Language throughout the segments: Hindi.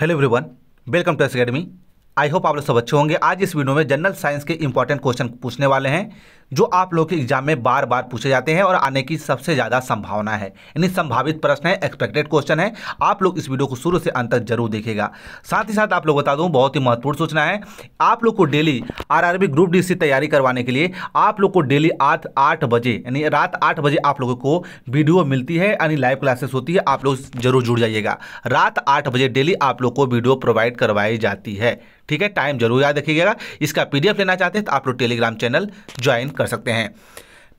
hello everyone welcome to S academy I hope आप लोग सब अच्छे होंगे आज इस वीडियो में जनरल साइंस के इंपॉर्टेंट क्वेश्चन पूछने वाले हैं जो आप लोग के एग्जाम में बार बार पूछे जाते हैं और आने की सबसे ज़्यादा संभावना है यानी संभावित प्रश्न है एक्सपेक्टेड क्वेश्चन है आप लोग इस वीडियो को शुरू से अंत तक जरूर देखेगा साथ ही साथ आप लोग बता दूं बहुत ही महत्वपूर्ण सूचना है आप लोग को डेली आर ग्रुप डी से तैयारी करवाने के लिए आप लोग को डेली आठ आठ बजे यानी रात आठ बजे आप लोगों को वीडियो मिलती है यानी लाइव क्लासेस होती है आप लोग जरूर जुड़ जाइएगा रात आठ बजे डेली आप लोग को वीडियो प्रोवाइड करवाई जाती है ठीक है टाइम जरूर याद रखिएगा इसका पीडीएफ लेना चाहते हैं तो आप लोग टेलीग्राम चैनल ज्वाइन कर कर सकते हैं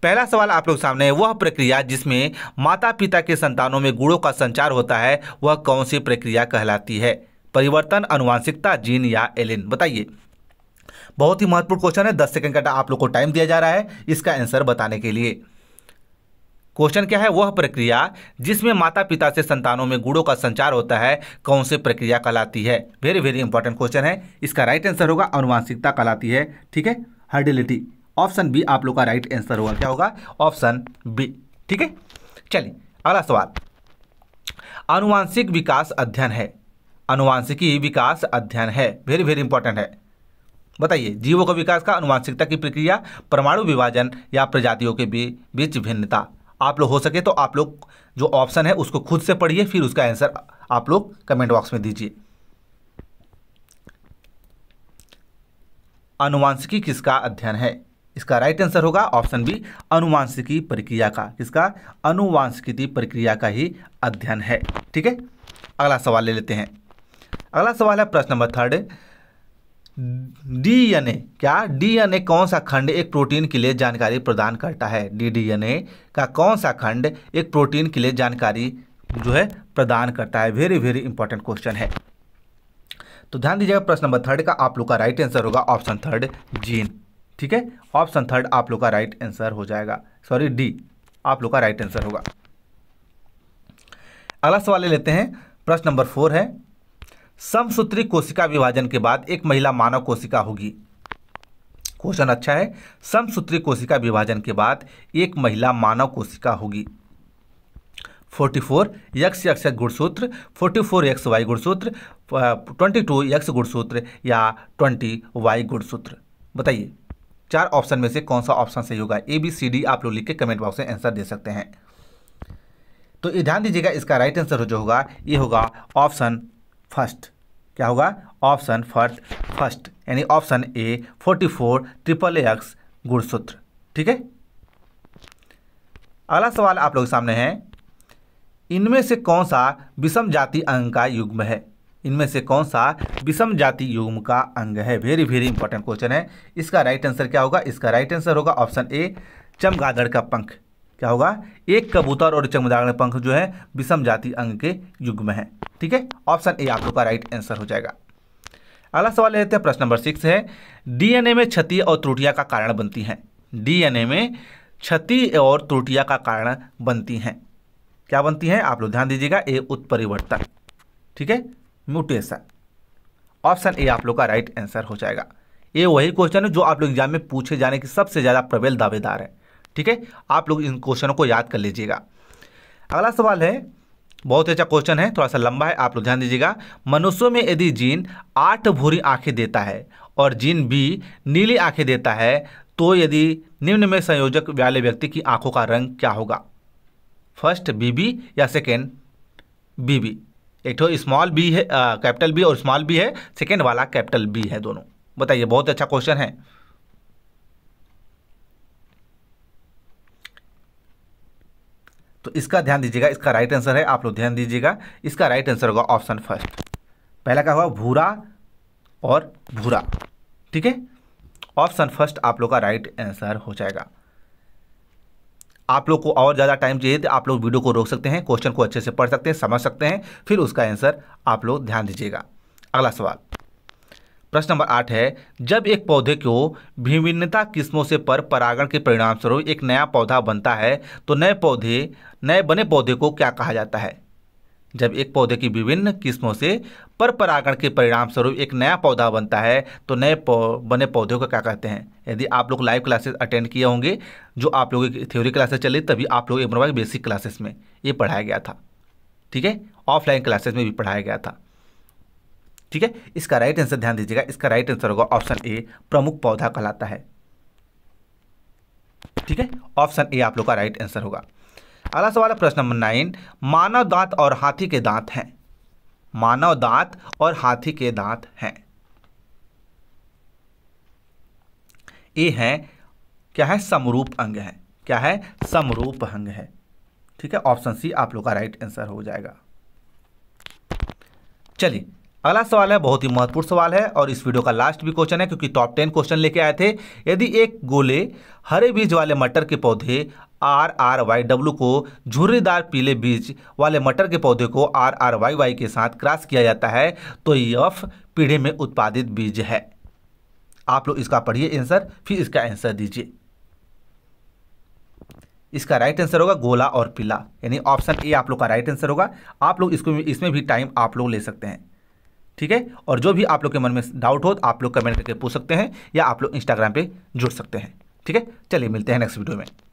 पहला सवाल आप लोग सामने है वह प्रक्रिया जिसमें माता पिता के संतानों में गुड़ों का संचार होता है वह कौन सी प्रक्रिया कहलाती है परिवर्तन अनुवांशिकता जीन या एलिन बताइए बहुत ही महत्वपूर्ण क्वेश्चन है दस सेकंड का आप लोग को टाइम दिया जा रहा है इसका आंसर बताने के लिए क्वेश्चन क्या है वह प्रक्रिया जिसमें माता पिता से संतानों में गुड़ों का संचार होता है कौन सी प्रक्रिया कहलाती है वेरी वेरी इंपॉर्टेंट क्वेश्चन है इसका राइट आंसर होगा अनुवांशिकता कहलाती है ठीक है हर्डिलिटी ऑप्शन बी आप लोग का राइट आंसर होगा क्या होगा ऑप्शन बी ठीक है चलिए अगला सवाल अनुवांशिक विकास अध्ययन है अनुवांशिकी विकास अध्ययन है वेरी वेरी इंपॉर्टेंट है बताइए जीवों का विकास का अनुवांशिकता की प्रक्रिया परमाणु विभाजन या प्रजातियों के बीच भिन्नता आप लोग हो सके तो आप लोग जो ऑप्शन है उसको खुद से पढ़िए फिर उसका आंसर आप लोग कमेंट बॉक्स में दीजिए अनुवांशिकी किसका अध्ययन है इसका राइट आंसर होगा ऑप्शन बी अनुवांशिकी प्रक्रिया का इसका अनुवांशिकी प्रक्रिया का ही अध्ययन है ठीक है अगला सवाल ले लेते हैं अगला सवाल है प्रश्न नंबर थर्ड डीएनए क्या डीएनए कौन सा खंड एक प्रोटीन के लिए जानकारी प्रदान करता है डी डीएनए का कौन सा खंड एक प्रोटीन के लिए जानकारी जो है प्रदान करता है वेरी वेरी इंपॉर्टेंट क्वेश्चन है तो ध्यान दीजिएगा प्रश्न नंबर थर्ड का आप लोग का राइट आंसर होगा ऑप्शन थर्ड जीन ठीक है ऑप्शन थर्ड आप लोग का राइट आंसर हो जाएगा सॉरी डी आप लोग का राइट आंसर होगा अगला सवाल ले लेते हैं प्रश्न नंबर फोर है समसूत्री कोशिका विभाजन के बाद एक महिला मानव कोशिका होगी क्वेश्चन अच्छा है समसूत्री कोशिका विभाजन के बाद एक महिला मानव कोशिका होगी 44 फोर यक्स यक्ष गुणसूत्र 44 फोर एक्स वाई गुणसूत्र 22 टू यक्ष गुणसूत्र या 20 वाई गुणसूत्र बताइए चार ऑप्शन में से कौन सा ऑप्शन सही होगा ए बी सी डी आप लोग लिख के कमेंट बॉक्स में आंसर दे सकते हैं तो ये ध्यान दीजिएगा इसका राइट आंसर जो होगा ये होगा ऑप्शन फर्स्ट क्या होगा ऑप्शन फर्स्ट फर्स्ट यानी option A forty four triple X गुणसूत्र ठीक है अगला सवाल आप लोग सामने है इनमें से कौन सा विषम जाति अंग का युग्म है इनमें से कौन सा विषम जाति युग्म का अंग है वेरी वेरी इंपॉर्टेंट क्वेश्चन है इसका राइट आंसर क्या होगा इसका राइट आंसर होगा ऑप्शन ए चमगादड़ का पंख क्या होगा एक कबूतर और चमगादड़ का पंख जो है विषम जाति अंग के युग में है ठीक है ऑप्शन ए आप लोग का राइट आंसर हो जाएगा अगला सवाल लेते हैं प्रश्न नंबर सिक्स है डीएनए में क्षति और त्रुटियां का कारण बनती हैं डीएनए में क्षति और त्रुटियां का कारण बनती हैं क्या बनती हैं आप लोग ध्यान दीजिएगा ए उत्परिवर्तन ठीक है म्यूटेशन ऑप्शन ए आप लोग का राइट आंसर हो जाएगा ये वही क्वेश्चन है जो आप लोग एग्जाम में पूछे जाने की सबसे ज़्यादा प्रबल दावेदार है ठीक है आप लोग इन क्वेश्चनों को याद कर लीजिएगा अगला सवाल है बहुत ही अच्छा क्वेश्चन है थोड़ा सा लंबा है आप लोग ध्यान दीजिएगा मनुष्यों में यदि जीन आठ भूरी आंखें देता है और जीन बी नीली आंखें देता है तो यदि निम्न में संयोजक वाले व्यक्ति की आंखों का रंग क्या होगा फर्स्ट बीबी या सेकेंड बीबी एक तो स्मॉल बी है कैपिटल बी और स्मॉल बी है सेकेंड वाला कैपिटल बी है दोनों बताइए बहुत अच्छा क्वेश्चन है तो इसका ध्यान दीजिएगा इसका राइट आंसर है आप लोग ध्यान दीजिएगा इसका राइट आंसर होगा ऑप्शन फर्स्ट पहला क्या हुआ भूरा और भूरा ठीक है ऑप्शन फर्स्ट आप लोग का राइट आंसर हो जाएगा आप लोग को और ज़्यादा टाइम चाहिए तो आप लोग वीडियो को रोक सकते हैं क्वेश्चन को अच्छे से पढ़ सकते हैं समझ सकते हैं फिर उसका आंसर आप लोग ध्यान दीजिएगा अगला सवाल प्रश्न नंबर आठ है जब एक पौधे को विभिन्नता किस्मों से पर परागण के परिणाम स्वरूप एक नया पौधा बनता है तो नए पौधे नए बने पौधे को क्या कहा जाता है जब एक पौधे की विभिन्न किस्मों से पर परागण के परिणाम स्वरूप एक नया पौधा बनता है तो नए बने पौधों का क्या कहते हैं यदि आप लोग लाइव क्लासेस अटेंड किए होंगे जो आप लोगों की थ्योरी क्लासेस चले तभी आप लोग एक बेसिक क्लासेस में ये पढ़ाया गया था ठीक है ऑफलाइन क्लासेस में भी पढ़ाया गया था ठीक है इसका राइट आंसर ध्यान दीजिएगा इसका राइट आंसर होगा ऑप्शन ए प्रमुख पौधा कहलाता है ठीक है ऑप्शन ए आप लोग का राइट आंसर होगा अगला सवाल है प्रश्न नंबर नाइन मानव दांत और हाथी के दांत हैं मानव दांत और हाथी के दांत हैं ये हैं क्या है समरूप अंग है क्या है समरूप अंग है ठीक है ऑप्शन सी आप लोग का राइट आंसर हो जाएगा चलिए अगला सवाल है बहुत ही महत्वपूर्ण सवाल है और इस वीडियो का लास्ट भी क्वेश्चन है क्योंकि टॉप टेन क्वेश्चन लेके आए थे यदि एक गोले हरे बीज वाले मटर के पौधे आर आर वाई डब्ल्यू को झुर्रीदार पीले बीज वाले मटर के पौधे को आर आर वाई वाई के साथ क्रॉस किया जाता है तो यफ पीढ़ी में उत्पादित बीज है आप लोग इसका पढ़िए आंसर फिर इसका आंसर दीजिए इसका राइट आंसर होगा गोला और पीला यानी ऑप्शन ए आप लोग का राइट आंसर होगा आप लोग इसको इसमें भी टाइम आप लोग ले सकते हैं ठीक है और जो भी आप लोग के मन में डाउट हो तो आप लोग कमेंट करके पूछ सकते हैं या आप लोग इंस्टाग्राम पे जुड़ सकते हैं ठीक है चलिए मिलते हैं नेक्स्ट वीडियो में